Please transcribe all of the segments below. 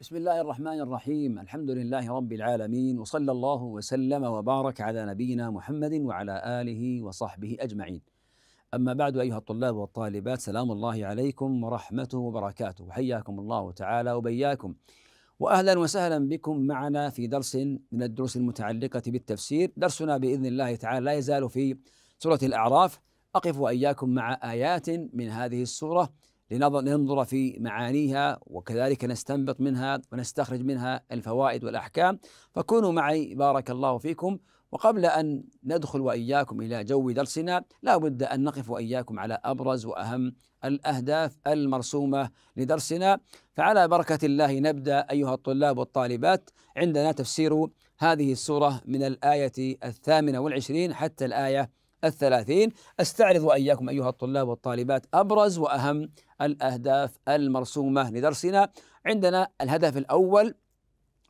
بسم الله الرحمن الرحيم الحمد لله رب العالمين وصلى الله وسلم وبارك على نبينا محمد وعلى اله وصحبه اجمعين اما بعد ايها الطلاب والطالبات سلام الله عليكم ورحمته وبركاته حياكم الله تعالى وبياكم واهلا وسهلا بكم معنا في درس من الدروس المتعلقه بالتفسير درسنا باذن الله تعالى لا يزال في سوره الاعراف اقف واياكم مع ايات من هذه السوره لننظر في معانيها وكذلك نستنبط منها ونستخرج منها الفوائد والأحكام فكونوا معي بارك الله فيكم وقبل أن ندخل وإياكم إلى جو درسنا لا بد أن نقف وإياكم على أبرز وأهم الأهداف المرسومة لدرسنا فعلى بركة الله نبدأ أيها الطلاب والطالبات عندنا تفسير هذه السورة من الآية الثامنة والعشرين حتى الآية الثلاثين أستعرض وإياكم أيها الطلاب والطالبات أبرز وأهم الأهداف المرسومة لدرسنا عندنا الهدف الأول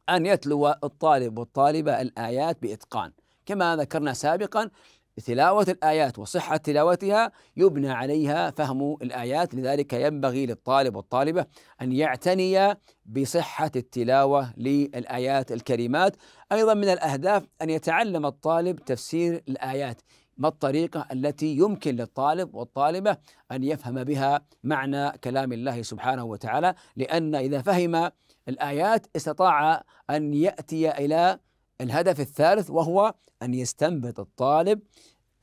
أن يتلو الطالب والطالبة الآيات بإتقان كما ذكرنا سابقا تلاوة الآيات وصحة تلاوتها يبنى عليها فهم الآيات لذلك ينبغي للطالب والطالبة أن يعتني بصحة التلاوة للآيات الكريمات أيضا من الأهداف أن يتعلم الطالب تفسير الآيات ما الطريقة التي يمكن للطالب والطالبة أن يفهم بها معنى كلام الله سبحانه وتعالى لأن إذا فهم الآيات استطاع أن يأتي إلى الهدف الثالث وهو أن يستنبط الطالب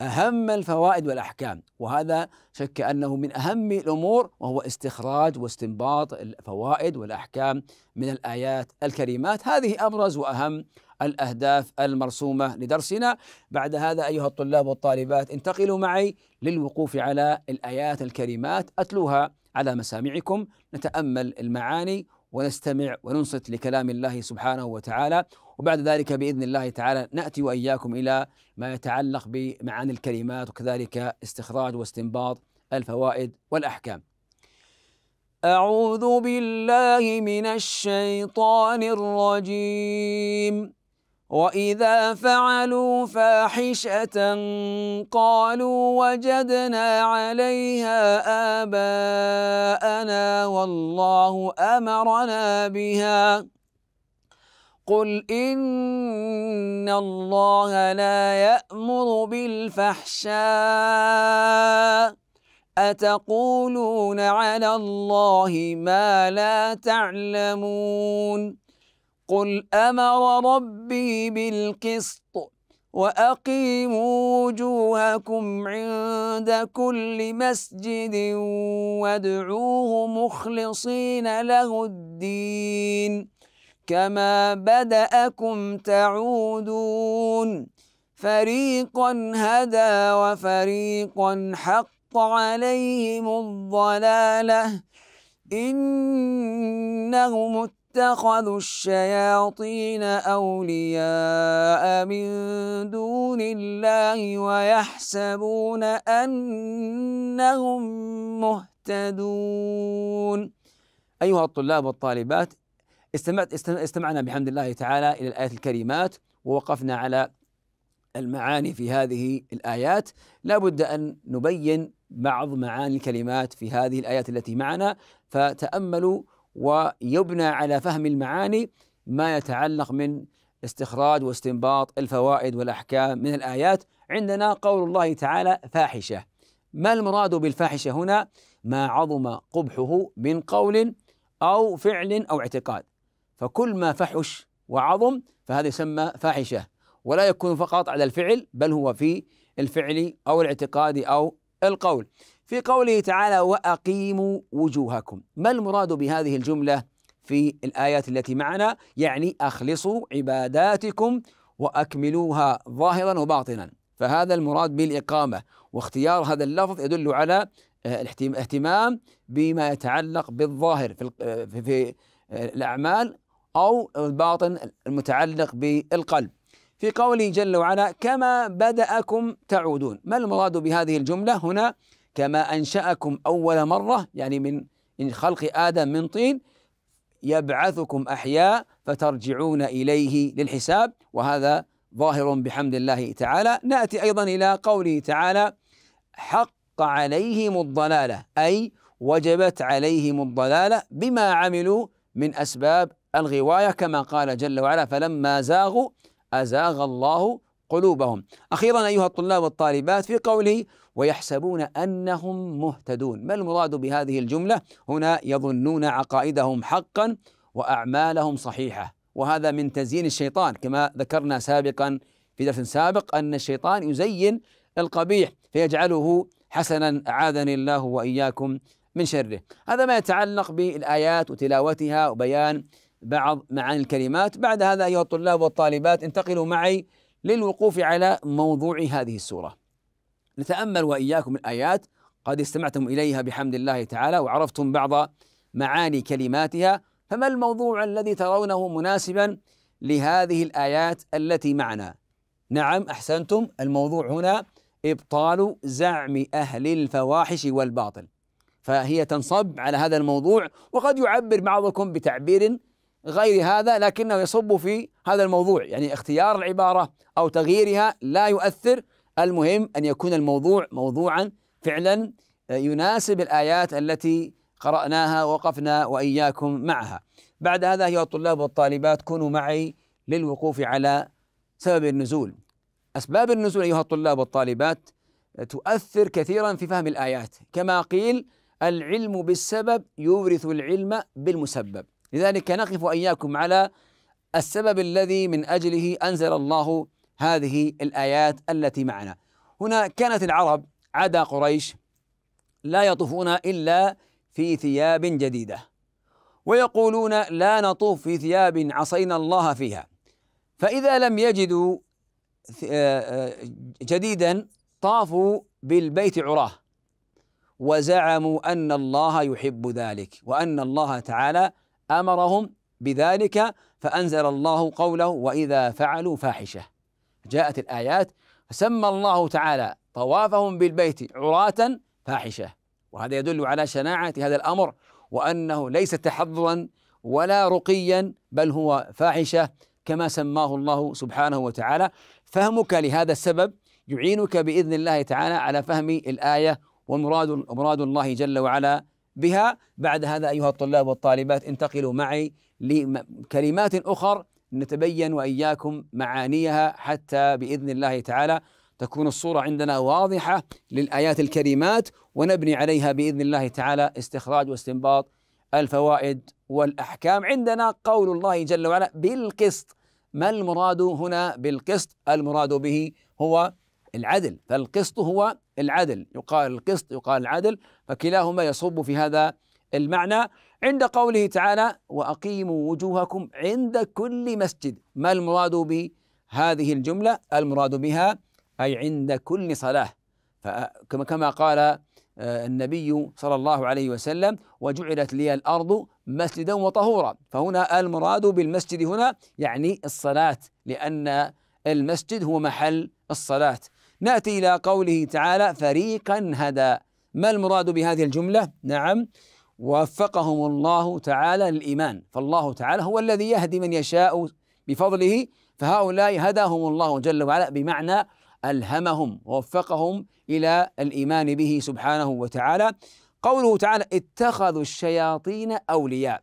أهم الفوائد والأحكام وهذا شك أنه من أهم الأمور وهو استخراج واستنباط الفوائد والأحكام من الآيات الكريمات هذه أبرز وأهم الأهداف المرسومة لدرسنا بعد هذا أيها الطلاب والطالبات انتقلوا معي للوقوف على الآيات الكريمات أتلوها على مسامعكم نتأمل المعاني ونستمع وننصت لكلام الله سبحانه وتعالى وبعد ذلك باذن الله تعالى ناتي واياكم الى ما يتعلق بمعاني الكلمات وكذلك استخراج واستنباط الفوائد والاحكام. اعوذ بالله من الشيطان الرجيم. وإذا فعلوا فاحشة قالوا وجدنا عليها آباءنا والله أمرنا بها قل إن الله لا يأمر بالفحشاء أتقولون على الله ما لا تعلمون قل امر ربي بالقسط واقيموا وجوهكم عند كل مسجد وادعوه مخلصين له الدين كما بداكم تعودون فريقا هدى وفريقا حق عليهم الضلاله انهم اتخذوا الشياطين أولياء من دون الله ويحسبون أنهم مهتدون أيها الطلاب والطالبات استمعت استمعنا بحمد الله تعالى إلى الآيات الكريمات ووقفنا على المعاني في هذه الآيات لا بد أن نبين بعض معاني الكلمات في هذه الآيات التي معنا فتأملوا ويبنى على فهم المعاني ما يتعلق من استخراج واستنباط الفوائد والاحكام من الايات عندنا قول الله تعالى فاحشه ما المراد بالفاحشه هنا ما عظم قبحه من قول او فعل او اعتقاد فكل ما فحش وعظم فهذا يسمى فاحشه ولا يكون فقط على الفعل بل هو في الفعل او الاعتقاد او القول في قوله تعالى واقيموا وجوهكم ما المراد بهذه الجمله في الايات التي معنا يعني اخلصوا عباداتكم واكملوها ظاهرا وباطنا فهذا المراد بالاقامه واختيار هذا اللفظ يدل على آه، الاهتمام بما يتعلق بالظاهر آه، في في الاعمال او الباطن المتعلق بالقلب في قوله جل وعلا كما بدأكم تعودون ما المراد بهذه الجملة هنا كما أنشأكم أول مرة يعني من خلق آدم من طين يبعثكم أحياء فترجعون إليه للحساب وهذا ظاهر بحمد الله تعالى نأتي أيضا إلى قوله تعالى حق عليهم الضلالة أي وجبت عليهم الضلالة بما عملوا من أسباب الغواية كما قال جل وعلا فلما زاغوا أزاغ الله قلوبهم أخيرا أيها الطلاب والطالبات في قوله ويحسبون انهم مهتدون ما المراد بهذه الجمله هنا يظنون عقائدهم حقا واعمالهم صحيحه وهذا من تزيين الشيطان كما ذكرنا سابقا في درس سابق ان الشيطان يزين القبيح فيجعله حسنا اعاذني الله واياكم من شره هذا ما يتعلق بالايات وتلاوتها وبيان بعض معاني الكلمات بعد هذا ايها الطلاب والطالبات انتقلوا معي للوقوف على موضوع هذه السوره نتأمل وإياكم الآيات قد استمعتم إليها بحمد الله تعالى وعرفتم بعض معاني كلماتها فما الموضوع الذي ترونه مناسبا لهذه الآيات التي معنا نعم أحسنتم الموضوع هنا إبطال زعم أهل الفواحش والباطل فهي تنصب على هذا الموضوع وقد يعبر بعضكم بتعبير غير هذا لكنه يصب في هذا الموضوع يعني اختيار العبارة أو تغييرها لا يؤثر المهم أن يكون الموضوع موضوعا فعلا آه، يناسب الآيات التي قرأناها وقفنا وإياكم معها بعد هذا أيها الطلاب والطالبات كونوا معي للوقوف على سبب النزول أسباب النزول أيها الطلاب والطالبات آه، تؤثر كثيرا في فهم الآيات كما قيل العلم بالسبب يورث العلم بالمسبب لذلك نقف وإياكم على السبب الذي من أجله أنزل الله هذه الآيات التي معنا هنا كانت العرب عدا قريش لا يطوفون إلا في ثياب جديدة ويقولون لا نطوف في ثياب عصينا الله فيها فإذا لم يجدوا آه، آه، جديدا طافوا بالبيت عراه وزعموا أن الله يحب ذلك وأن الله تعالى أمرهم بذلك فأنزل الله قوله وإذا فعلوا فاحشة جاءت الآيات فسمى الله تعالى طوافهم بالبيت عراة فاحشة وهذا يدل على شناعة هذا الأمر وأنه ليس تحضرا ولا رقيا بل هو فاحشة كما سماه الله سبحانه وتعالى فهمك لهذا السبب يعينك بإذن الله تعالى على فهم الآية ومراد مراد الله جل وعلا بها بعد هذا أيها الطلاب والطالبات انتقلوا معي لكلمات أخر نتبين واياكم معانيها حتى باذن الله تعالى تكون الصوره عندنا واضحه للايات الكريمات ونبني عليها باذن الله تعالى استخراج واستنباط الفوائد والاحكام عندنا قول الله جل وعلا بالقسط ما المراد هنا بالقسط المراد به هو العدل فالقسط هو العدل يقال القسط يقال العدل فكلاهما يصب في هذا المعنى عند قوله تعالى واقيموا وجوهكم عند كل مسجد ما المراد بهذه الجمله المراد بها اي عند كل صلاه فكما كما قال آه، النبي صلى الله عليه وسلم وجعلت لي الارض مسجدا وطهورا فهنا المراد بالمسجد هنا يعني الصلاه لان المسجد هو محل الصلاه ناتي الى قوله تعالى فريقا هدى ما المراد بهذه الجمله نعم وفقهم الله تعالى للايمان فالله تعالى هو الذي يهدي من يشاء بفضله فهؤلاء هداهم الله جل وعلا بمعنى الهمهم ووفقهم الى الايمان به سبحانه وتعالى قوله تعالى اتخذوا الشياطين اولياء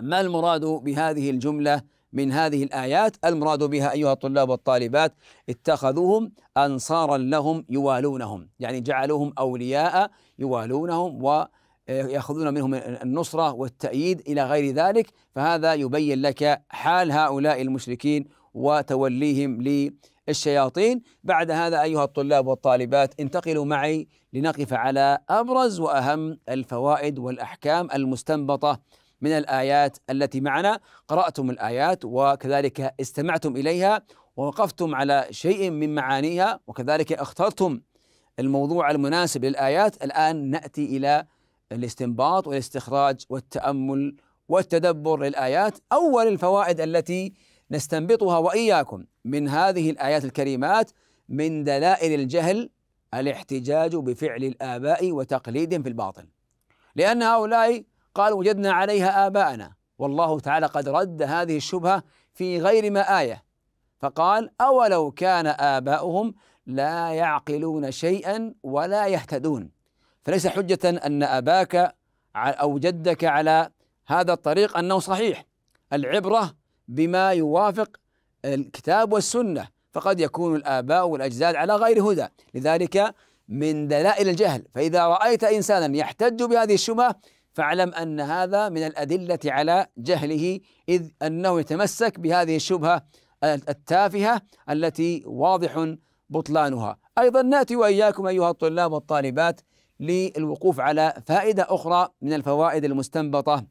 ما المراد بهذه الجمله من هذه الايات المراد بها ايها الطلاب والطالبات اتخذوهم انصارا لهم يوالونهم يعني جعلوهم اولياء يوالونهم و ياخذون منهم النصره والتأييد الى غير ذلك فهذا يبين لك حال هؤلاء المشركين وتوليهم للشياطين بعد هذا ايها الطلاب والطالبات انتقلوا معي لنقف على ابرز واهم الفوائد والاحكام المستنبطه من الايات التي معنا قراتم الايات وكذلك استمعتم اليها ووقفتم على شيء من معانيها وكذلك اخترتم الموضوع المناسب للايات الان ناتي الى الاستنباط والاستخراج والتامل والتدبر للايات اول الفوائد التي نستنبطها واياكم من هذه الايات الكريمات من دلائل الجهل الاحتجاج بفعل الاباء وتقليدهم في الباطل لان هؤلاء قالوا وجدنا عليها اباءنا والله تعالى قد رد هذه الشبهه في غير ما ايه فقال اولو كان اباؤهم لا يعقلون شيئا ولا يهتدون فليس حجة أن أباك أو جدك على هذا الطريق أنه صحيح العبرة بما يوافق الكتاب والسنة فقد يكون الآباء والأجداد على غير هدى لذلك من دلائل الجهل فإذا رأيت إنسانا يحتج بهذه الشبهة فاعلم أن هذا من الأدلة على جهله إذ أنه يتمسك بهذه الشبهة التافهة التي واضح بطلانها أيضا نأتي وإياكم أيها الطلاب والطالبات للوقوف على فائده اخرى من الفوائد المستنبطه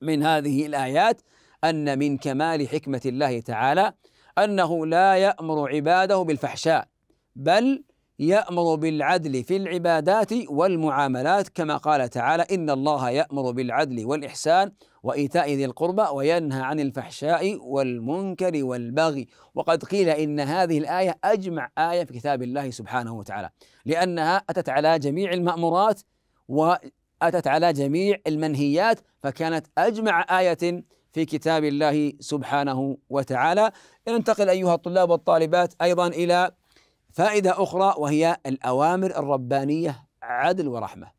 من هذه الايات ان من كمال حكمه الله تعالى انه لا يامر عباده بالفحشاء بل يأمر بالعدل في العبادات والمعاملات كما قال تعالى إن الله يأمر بالعدل والإحسان وإيتاء ذي القربى وينهى عن الفحشاء والمنكر والبغي وقد قيل إن هذه الآية أجمع آية في كتاب الله سبحانه وتعالى لأنها أتت على جميع المأمورات وأتت على جميع المنهيات فكانت أجمع آية في كتاب الله سبحانه وتعالى ننتقل أيها الطلاب والطالبات أيضا إلى فائدة أخرى وهي الأوامر الربانية عدل ورحمة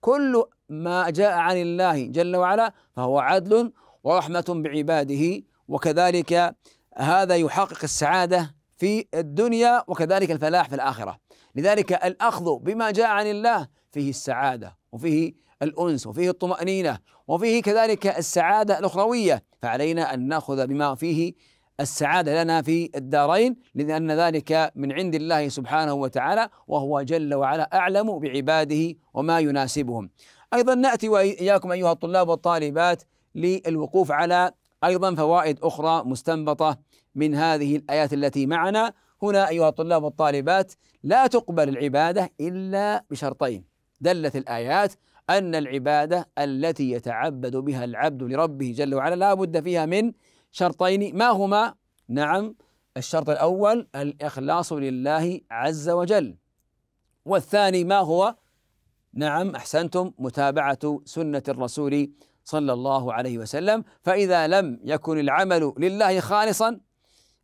كل ما جاء عن الله جل وعلا فهو عدل ورحمة بعباده وكذلك هذا يحقق السعادة في الدنيا وكذلك الفلاح في الآخرة لذلك الأخذ بما جاء عن الله فيه السعادة وفيه الأنس وفيه الطمأنينة وفيه كذلك السعادة الأخروية فعلينا أن نأخذ بما فيه السعادة لنا في الدارين لأن ذلك من عند الله سبحانه وتعالى وهو جل وعلا أعلم بعباده وما يناسبهم أيضا نأتي وإياكم أيها الطلاب والطالبات للوقوف على أيضا فوائد أخرى مستنبطة من هذه الآيات التي معنا هنا أيها الطلاب والطالبات لا تقبل العبادة إلا بشرطين دلت الآيات أن العبادة التي يتعبد بها العبد لربه جل وعلا لا بد فيها من شرطين ما هما؟ نعم الشرط الأول الإخلاص لله عز وجل والثاني ما هو؟ نعم أحسنتم متابعة سنة الرسول صلى الله عليه وسلم فإذا لم يكن العمل لله خالصا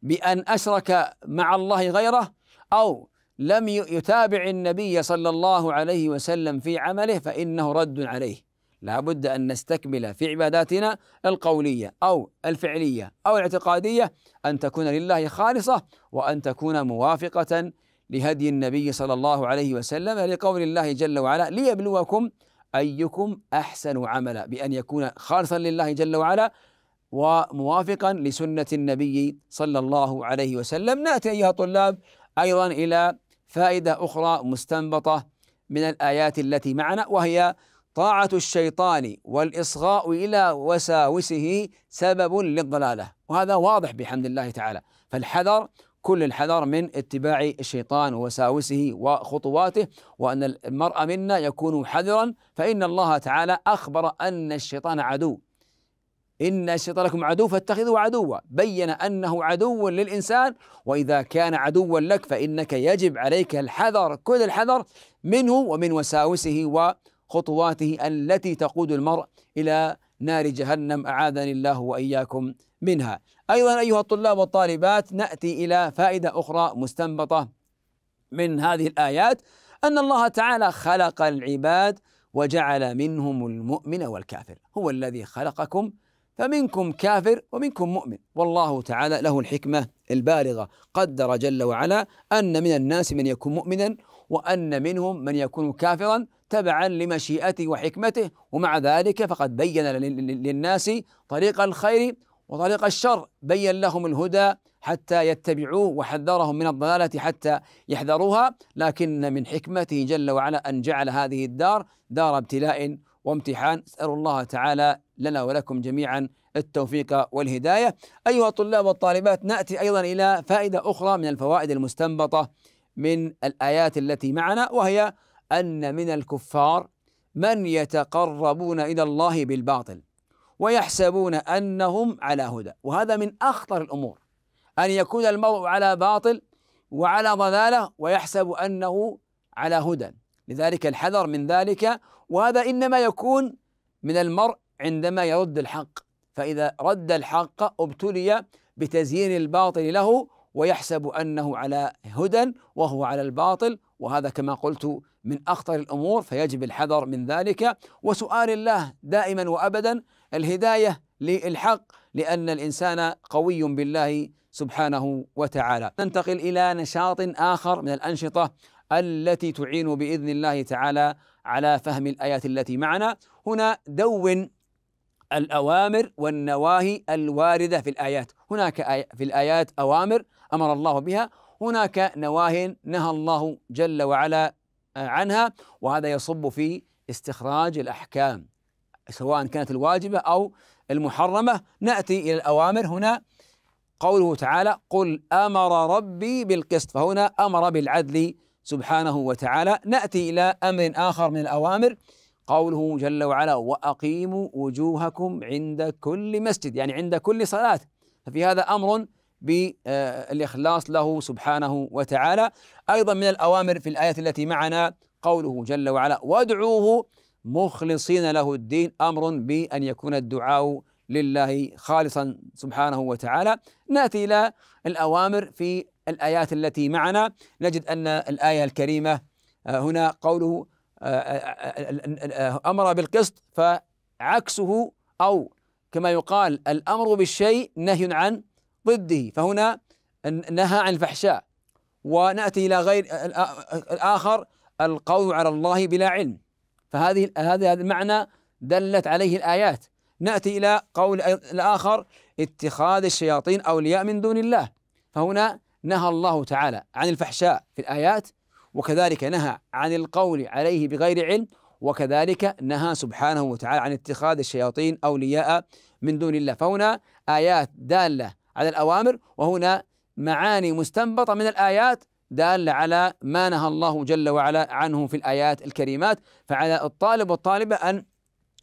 بأن أشرك مع الله غيره أو لم يتابع النبي صلى الله عليه وسلم في عمله فإنه رد عليه لابد أن نستكمل في عباداتنا القولية أو الفعلية أو الاعتقادية أن تكون لله خالصة وأن تكون موافقة لهدي النبي صلى الله عليه وسلم لقول الله جل وعلا ليبلوكم أيكم أحسن عملا بأن يكون خالصا لله جل وعلا وموافقا لسنة النبي صلى الله عليه وسلم نأتي أيها الطلاب أيضا إلى فائدة أخرى مستنبطة من الآيات التي معنا وهي طاعة الشيطان والإصغاء إلى وساوسه سبب للضلالة وهذا واضح بحمد الله تعالى فالحذر كل الحذر من اتباع الشيطان ووساوسه وخطواته وأن المرء منا يكون حذرا فإن الله تعالى أخبر أن الشيطان عدو إن الشيطان لكم عدو فاتخذوه عدوا بين أنه عدو للإنسان وإذا كان عدوا لك فإنك يجب عليك الحذر كل الحذر منه ومن وساوسه و خطواته التي تقود المرء الى نار جهنم اعاذني الله واياكم منها. ايضا ايها الطلاب والطالبات ناتي الى فائده اخرى مستنبطه من هذه الايات ان الله تعالى خلق العباد وجعل منهم المؤمن والكافر، هو الذي خلقكم فمنكم كافر ومنكم مؤمن والله تعالى له الحكمة البالغة قدر جل وعلا أن من الناس من يكون مؤمنا وأن منهم من يكون كافرا تبعا لمشيئته وحكمته ومع ذلك فقد بين للناس طريق الخير وطريق الشر بين لهم الهدى حتى يتبعوه وحذرهم من الضلالة حتى يحذروها لكن من حكمته جل وعلا أن جعل هذه الدار دار ابتلاء وامتحان أسأل الله تعالى لنا ولكم جميعا التوفيق والهداية أيها الطلاب والطالبات نأتي أيضا إلى فائدة أخرى من الفوائد المستنبطة من الآيات التي معنا وهي أن من الكفار من يتقربون إلى الله بالباطل ويحسبون أنهم على هدى وهذا من أخطر الأمور أن يكون المرء على باطل وعلى ضلالة ويحسب أنه على هدى لذلك الحذر من ذلك وهذا إنما يكون من المرء عندما يرد الحق فإذا رد الحق ابتلي بتزيين الباطل له ويحسب أنه على هدى وهو على الباطل وهذا كما قلت من اخطر الامور فيجب الحذر من ذلك وسؤال الله دائما وابدا الهدايه للحق لان الانسان قوي بالله سبحانه وتعالى. ننتقل الى نشاط اخر من الانشطه التي تعين باذن الله تعالى على فهم الايات التي معنا، هنا دون الأوامر والنواهي الواردة في الآيات هناك في الآيات أوامر أمر الله بها هناك نواهي نهى الله جل وعلا آه، عنها وهذا يصب في استخراج الأحكام سواء كانت الواجبة أو المحرمة نأتي إلى الأوامر هنا قوله تعالى قل أمر ربي بالقسط فهنا أمر بالعدل سبحانه وتعالى نأتي إلى أمر آخر من الأوامر قوله جل وعلا وأقيموا وجوهكم عند كل مسجد يعني عند كل صلاة ففي هذا أمر بالإخلاص له سبحانه وتعالى أيضا من الأوامر في الآية التي معنا قوله جل وعلا وادعوه مخلصين له الدين أمر بأن يكون الدعاء لله خالصا سبحانه وتعالى ناتي الى الاوامر في الايات التي معنا نجد ان الايه الكريمه آه، هنا قوله آه، آه، امر بالقسط فعكسه او كما يقال الامر بالشيء نهي عن ضده فهنا نهى عن الفحشاء وناتي الى غير الاخر القول على الله بلا علم فهذه هذا المعنى دلت عليه الايات ناتي الى قول الاخر اتخاذ الشياطين اولياء من دون الله فهنا نهى الله تعالى عن الفحشاء في الايات وكذلك نهى عن القول عليه بغير علم وكذلك نهى سبحانه وتعالى عن اتخاذ الشياطين اولياء من دون الله فهنا ايات داله على الأوامر وهنا معاني مستنبطة من الآيات دالة على ما نهى الله جل وعلا عنه في الآيات الكريمات فعلى الطالب والطالبة أن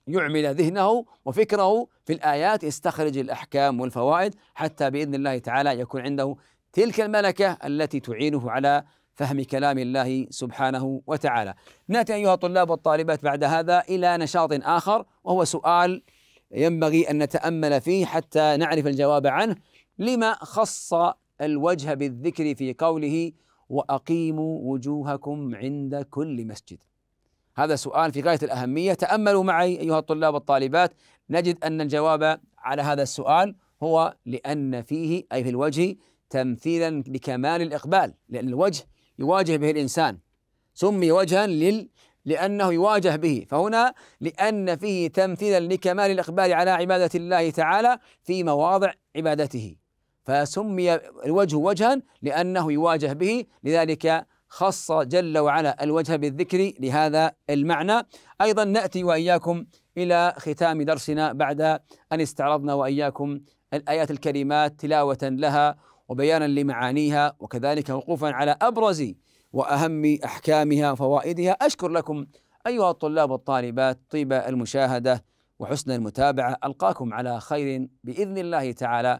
يعمل ذهنه وفكره في الآيات يستخرج الأحكام والفوائد حتى بإذن الله تعالى يكون عنده تلك الملكة التي تعينه على فهم كلام الله سبحانه وتعالى. ناتي ايها الطلاب والطالبات بعد هذا الى نشاط اخر وهو سؤال ينبغي ان نتامل فيه حتى نعرف الجواب عنه لما خص الوجه بالذكر في قوله واقيموا وجوهكم عند كل مسجد هذا سؤال في غايه الاهميه تاملوا معي ايها الطلاب والطالبات نجد ان الجواب على هذا السؤال هو لان فيه اي في الوجه تمثيلا لكمال الاقبال لان الوجه يواجه به الانسان سمي وجها لل لأنه يواجه به فهنا لأن فيه تمثيلا لكمال الإقبال على عبادة الله تعالى في مواضع عبادته فسمي الوجه وجها لأنه يواجه به لذلك خص جل وعلا الوجه بالذكر لهذا المعنى أيضا نأتي وإياكم إلى ختام درسنا بعد أن استعرضنا وإياكم الآيات الكريمات تلاوة لها وبيانا لمعانيها وكذلك وقوفا على أبرز وأهم أحكامها وفوائدها أشكر لكم أيها الطلاب والطالبات طيب المشاهدة وحسن المتابعة ألقاكم على خير بإذن الله تعالى